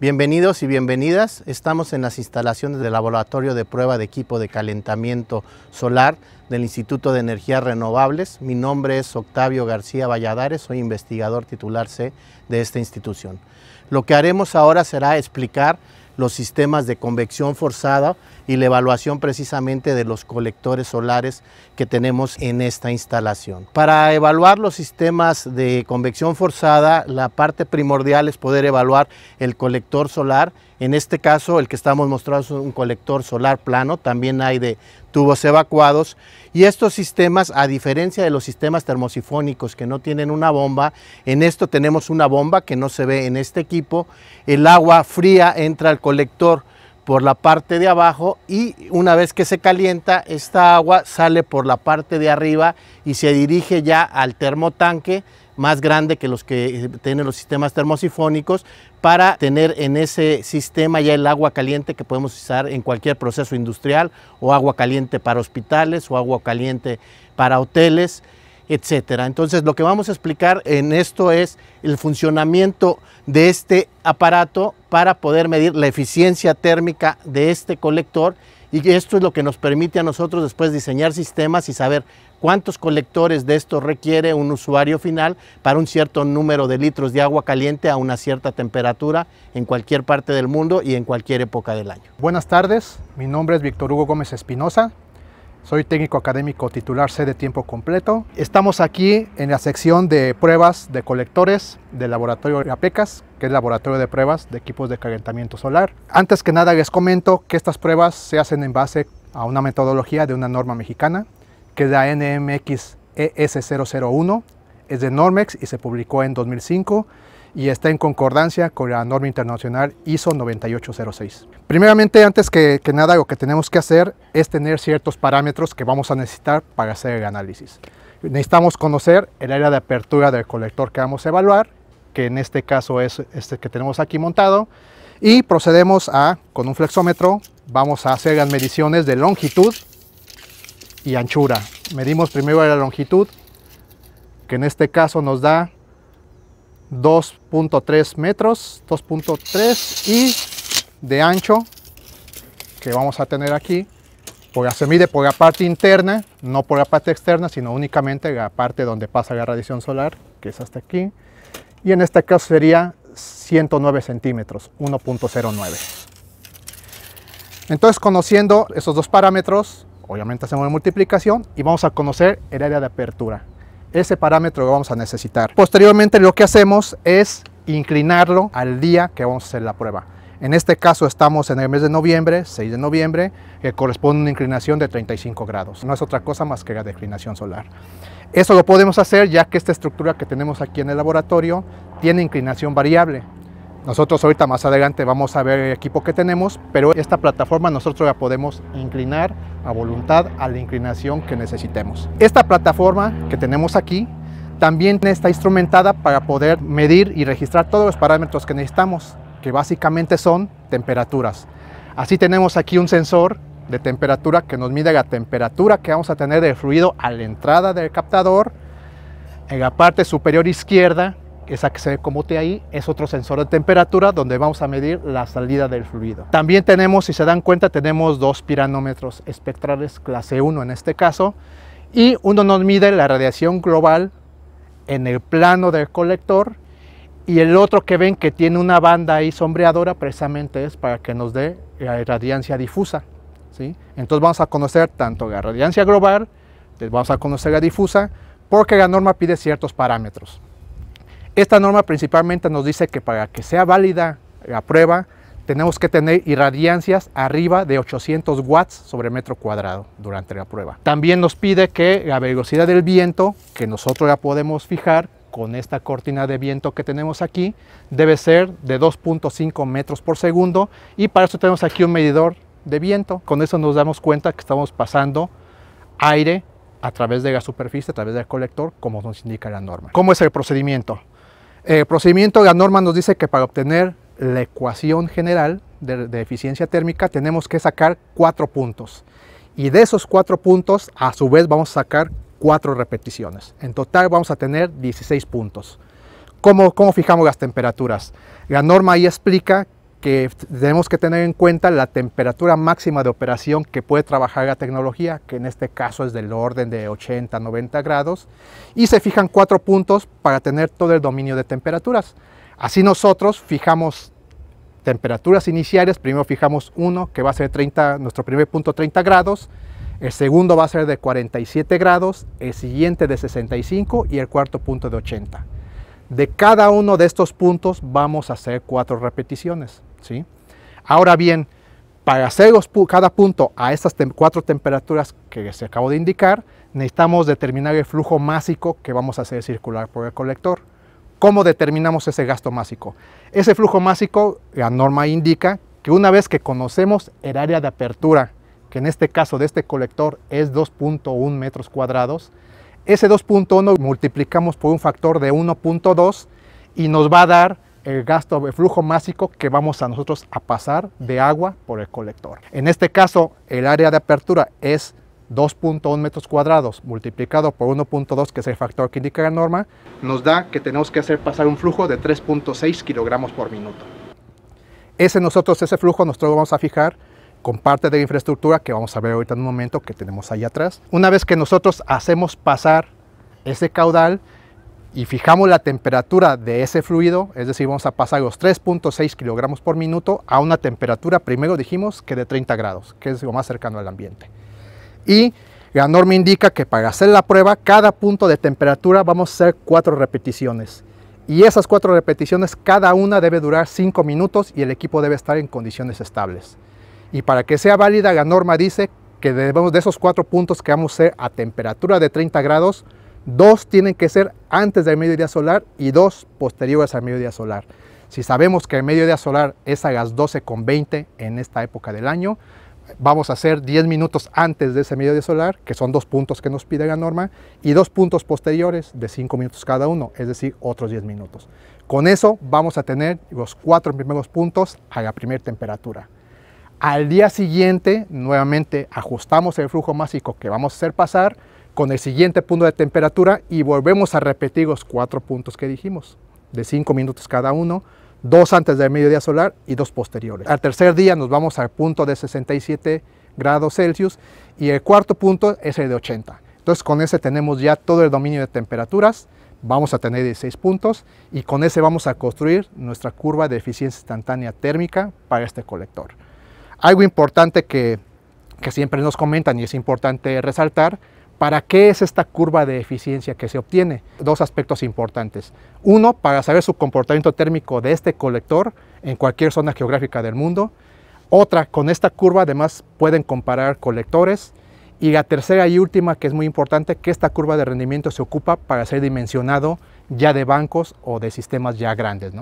Bienvenidos y bienvenidas. Estamos en las instalaciones del Laboratorio de Prueba de Equipo de Calentamiento Solar del Instituto de Energías Renovables. Mi nombre es Octavio García Valladares, soy investigador titular C de esta institución. Lo que haremos ahora será explicar los sistemas de convección forzada y la evaluación precisamente de los colectores solares que tenemos en esta instalación. Para evaluar los sistemas de convección forzada, la parte primordial es poder evaluar el colector solar en este caso, el que estamos mostrando es un colector solar plano, también hay de tubos evacuados. Y estos sistemas, a diferencia de los sistemas termosifónicos que no tienen una bomba, en esto tenemos una bomba que no se ve en este equipo. El agua fría entra al colector por la parte de abajo y una vez que se calienta esta agua sale por la parte de arriba y se dirige ya al termotanque más grande que los que eh, tienen los sistemas termosifónicos para tener en ese sistema ya el agua caliente que podemos usar en cualquier proceso industrial o agua caliente para hospitales o agua caliente para hoteles etcétera. Entonces, lo que vamos a explicar en esto es el funcionamiento de este aparato para poder medir la eficiencia térmica de este colector y esto es lo que nos permite a nosotros después diseñar sistemas y saber cuántos colectores de esto requiere un usuario final para un cierto número de litros de agua caliente a una cierta temperatura en cualquier parte del mundo y en cualquier época del año. Buenas tardes, mi nombre es Víctor Hugo Gómez Espinosa, soy técnico académico titular C de tiempo completo. Estamos aquí en la sección de pruebas de colectores del laboratorio APECAS, que es laboratorio de pruebas de equipos de calentamiento solar. Antes que nada les comento que estas pruebas se hacen en base a una metodología de una norma mexicana, que es la NMX 001 e es de Normex y se publicó en 2005 y está en concordancia con la norma internacional ISO 9806. Primeramente, antes que, nada, lo que tenemos que hacer es tener ciertos parámetros que vamos a necesitar para hacer el análisis. Necesitamos conocer el área de apertura del colector que vamos a evaluar, que en este caso es este que tenemos aquí montado, y procedemos a, con un flexómetro, vamos a hacer las mediciones de longitud y anchura. Medimos primero la longitud, que en este caso nos da 2.3 metros, 2.3 y de ancho que vamos a tener aquí, porque se mide por la parte interna, no por la parte externa, sino únicamente la parte donde pasa la radiación solar, que es hasta aquí, y en este caso sería 109 centímetros, 1.09. Entonces, conociendo esos dos parámetros, obviamente hacemos la multiplicación y vamos a conocer el área de apertura ese parámetro que vamos a necesitar. Posteriormente lo que hacemos es inclinarlo al día que vamos a hacer la prueba. En este caso estamos en el mes de noviembre, 6 de noviembre, que corresponde a una inclinación de 35 grados. No es otra cosa más que la declinación solar. Eso lo podemos hacer ya que esta estructura que tenemos aquí en el laboratorio tiene inclinación variable. Nosotros ahorita más adelante vamos a ver el equipo que tenemos, pero esta plataforma nosotros la podemos inclinar a voluntad a la inclinación que necesitemos. Esta plataforma que tenemos aquí también está instrumentada para poder medir y registrar todos los parámetros que necesitamos, que básicamente son temperaturas. Así tenemos aquí un sensor de temperatura que nos mide la temperatura que vamos a tener del fluido a la entrada del captador. En la parte superior izquierda esa que se ve como T ahí, es otro sensor de temperatura donde vamos a medir la salida del fluido. También tenemos, si se dan cuenta, tenemos dos piranómetros espectrales, clase 1 en este caso, y uno nos mide la radiación global en el plano del colector y el otro que ven que tiene una banda ahí sombreadora precisamente es para que nos dé la radiancia difusa. ¿sí? Entonces vamos a conocer tanto la radiancia global, vamos a conocer la difusa, porque la norma pide ciertos parámetros. Esta norma principalmente nos dice que para que sea válida la prueba, tenemos que tener irradiancias arriba de 800 watts sobre metro cuadrado durante la prueba. También nos pide que la velocidad del viento, que nosotros la podemos fijar con esta cortina de viento que tenemos aquí, debe ser de 2.5 metros por segundo y para eso tenemos aquí un medidor de viento. Con eso nos damos cuenta que estamos pasando aire a través de la superficie, a través del colector, como nos indica la norma. ¿Cómo es el procedimiento? El eh, procedimiento de la norma nos dice que para obtener la ecuación general de, eficiencia térmica tenemos que sacar cuatro puntos. Y de esos cuatro puntos, a su vez, vamos a sacar cuatro repeticiones. En total vamos a tener 16 puntos. ¿Cómo, cómo fijamos las temperaturas? La norma ahí explica que tenemos que tener en cuenta la temperatura máxima de operación que puede trabajar la tecnología, que en este caso es del orden de 80, 90 grados, y se fijan cuatro puntos para tener todo el dominio de temperaturas. Así nosotros fijamos temperaturas iniciales, primero fijamos uno que va a ser 30, nuestro primer punto 30 grados, el segundo va a ser de 47 grados, el siguiente de 65 y el cuarto punto de 80. De cada uno de estos puntos vamos a hacer cuatro repeticiones. ¿sí? Ahora bien, para hacer cada punto a estas cuatro temperaturas que se acabo de indicar, necesitamos determinar el flujo másico que vamos a hacer circular por el colector. ¿Cómo determinamos ese gasto másico? Ese flujo másico, la norma indica que una vez que conocemos el área de apertura, que en este caso de este colector es 2.1 metros cuadrados, ese 2.1 multiplicamos por un factor de 1.2 y nos va a dar el gasto de flujo másico que vamos a nosotros a pasar de agua por el colector. En este caso, el área de apertura es 2.1 metros cuadrados multiplicado por 1.2, que es el factor que indica la norma, nos da que tenemos que hacer pasar un flujo de 3.6 kilogramos por minuto. Ese nosotros, ese flujo, nosotros vamos a fijar con parte de la infraestructura que vamos a ver ahorita en un momento que tenemos ahí atrás. Una vez que nosotros hacemos pasar ese caudal, y fijamos la temperatura de ese fluido, es decir, vamos a pasar los 3.6 kilogramos por minuto a una temperatura, primero dijimos que de 30 grados, que es lo más cercano al ambiente. Y la norma indica que para hacer la prueba, cada punto de temperatura vamos a hacer cuatro repeticiones. Y esas cuatro repeticiones, cada una debe durar 5 minutos y el equipo debe estar en condiciones estables. Y para que sea válida, la norma dice que debemos de esos cuatro puntos que vamos a hacer a temperatura de 30 grados, Dos tienen que ser antes del mediodía solar y dos posteriores al mediodía solar. Si sabemos que el mediodía solar es a las 12.20 en esta época del año, vamos a hacer 10 minutos antes de ese mediodía solar, que son dos puntos que nos pide la norma, y dos puntos posteriores de 5 minutos cada uno, es decir, otros 10 minutos. Con eso vamos a tener los cuatro primeros puntos a la primera temperatura. Al día siguiente, nuevamente ajustamos el flujo másico que vamos a hacer pasar con el siguiente punto de temperatura y volvemos a repetir los cuatro puntos que dijimos, de cinco minutos cada uno, dos antes del mediodía solar y dos posteriores. Al tercer día nos vamos al punto de 67 grados Celsius y el cuarto punto es el de 80. Entonces con ese tenemos ya todo el dominio de temperaturas, vamos a tener 16 puntos y con ese vamos a construir nuestra curva de eficiencia instantánea térmica para este colector. Algo importante que, que siempre nos comentan y es importante resaltar ¿Para qué es esta curva de eficiencia que se obtiene? Dos aspectos importantes. Uno, para saber su comportamiento térmico de este colector en cualquier zona geográfica del mundo. Otra, con esta curva además pueden comparar colectores. Y la tercera y última, que es muy importante, que esta curva de rendimiento se ocupa para ser dimensionado ya de bancos o de sistemas ya grandes.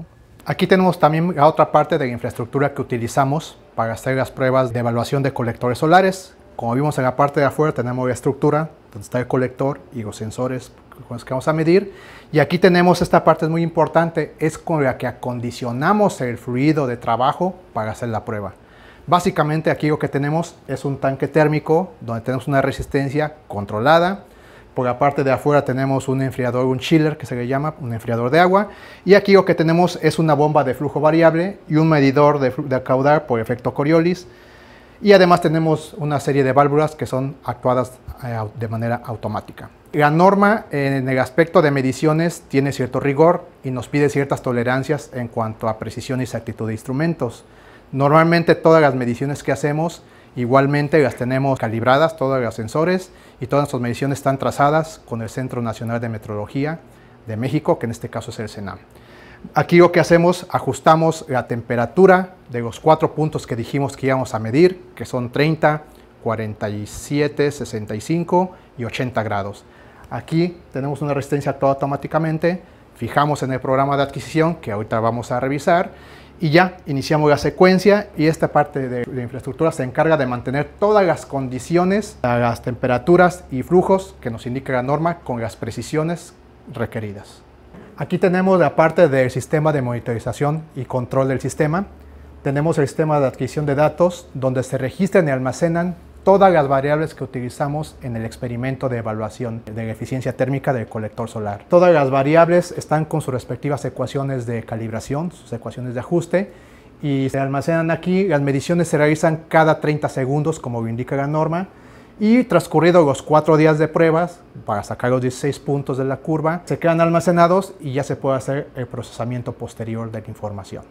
Aquí tenemos también la otra parte de la infraestructura que utilizamos para hacer las pruebas de evaluación de colectores solares. Como vimos en la parte de afuera tenemos la estructura, donde está el colector y los sensores con los que vamos a medir. Y aquí tenemos esta parte es muy importante, es con la que acondicionamos el fluido de trabajo para hacer la prueba. Básicamente aquí lo que tenemos es un tanque térmico donde tenemos una resistencia controlada. Por la parte de afuera tenemos un enfriador, un chiller que se le llama, un enfriador de agua. Y aquí lo que tenemos es una bomba de flujo variable y un medidor de caudal por efecto Coriolis y además tenemos una serie de válvulas que son actuadas eh, de manera automática. La norma eh, en el aspecto de mediciones tiene cierto rigor y nos pide ciertas tolerancias en cuanto a precisión y exactitud de instrumentos. Normalmente todas las mediciones que hacemos igualmente las tenemos calibradas, todos los sensores y todas nuestras mediciones están trazadas con el Centro Nacional de Metrología de México, que en este caso es el CENAM. Aquí lo que hacemos, ajustamos la temperatura de los cuatro puntos que dijimos que íbamos a medir, que son 30, 47, 65 y 80 grados. Aquí tenemos una resistencia toda automáticamente, fijamos en el programa de adquisición que ahorita vamos a revisar y ya iniciamos la secuencia y esta parte de, la infraestructura se encarga de mantener todas las condiciones, las temperaturas y flujos que nos indica la norma con las precisiones requeridas. Aquí tenemos la parte del sistema de monitorización y control del sistema. Tenemos el sistema de adquisición de datos, donde se registran y almacenan todas las variables que utilizamos en el experimento de evaluación de eficiencia térmica del colector solar. Todas las variables están con sus respectivas ecuaciones de calibración, sus ecuaciones de ajuste, y se almacenan aquí. Las mediciones se realizan cada 30 segundos, como indica la norma y transcurridos los cuatro días de pruebas para sacar los 16 puntos de la curva, se quedan almacenados y ya se puede hacer el procesamiento posterior de la información.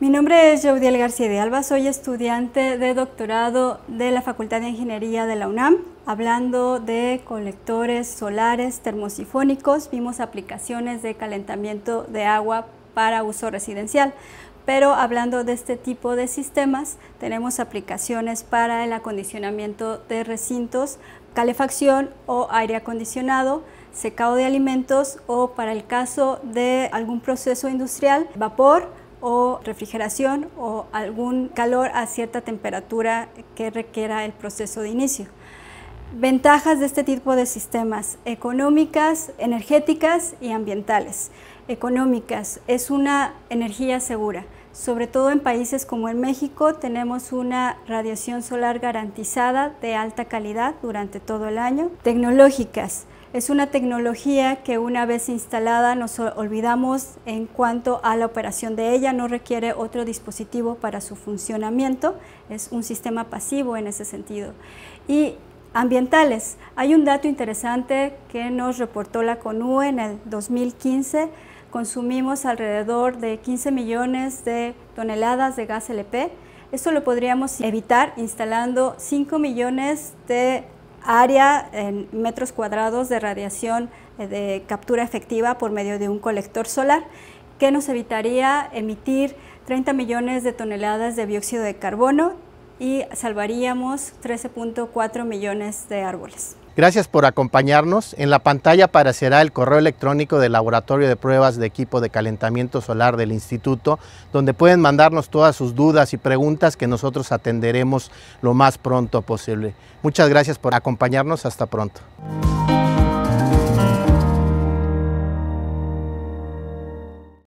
Mi nombre es Jaudiel García de Alba, soy estudiante de doctorado de la Facultad de Ingeniería de la UNAM. Hablando de colectores solares termosifónicos, vimos aplicaciones de calentamiento de agua para uso residencial. Pero hablando de este tipo de sistemas, tenemos aplicaciones para el acondicionamiento de recintos, calefacción o aire acondicionado, secado de alimentos o para el caso de algún proceso industrial, vapor o refrigeración o algún calor a cierta temperatura que requiera el proceso de inicio. Ventajas de este tipo de sistemas económicas, energéticas y ambientales. Económicas es una energía segura sobre todo en países como en México, tenemos una radiación solar garantizada de alta calidad durante todo el año. Tecnológicas. Es una tecnología que una vez instalada nos olvidamos en cuanto a la operación de ella, no requiere otro dispositivo para su funcionamiento, es un sistema pasivo en ese sentido. Y ambientales. Hay un dato interesante que nos reportó la CONUE en el 2015 consumimos alrededor de 15 millones de toneladas de gas LP. Esto lo podríamos evitar instalando 5 millones de área en metros cuadrados de radiación eh, de captura efectiva por medio de un colector solar que nos evitaría emitir 30 millones de toneladas de dióxido de carbono y salvaríamos 13.4 millones de árboles. Gracias por acompañarnos. En la pantalla aparecerá el correo electrónico del Laboratorio de Pruebas de Equipo de Calentamiento Solar del Instituto, donde pueden mandarnos todas sus dudas y preguntas que nosotros atenderemos lo más pronto posible. Muchas gracias por acompañarnos. Hasta pronto.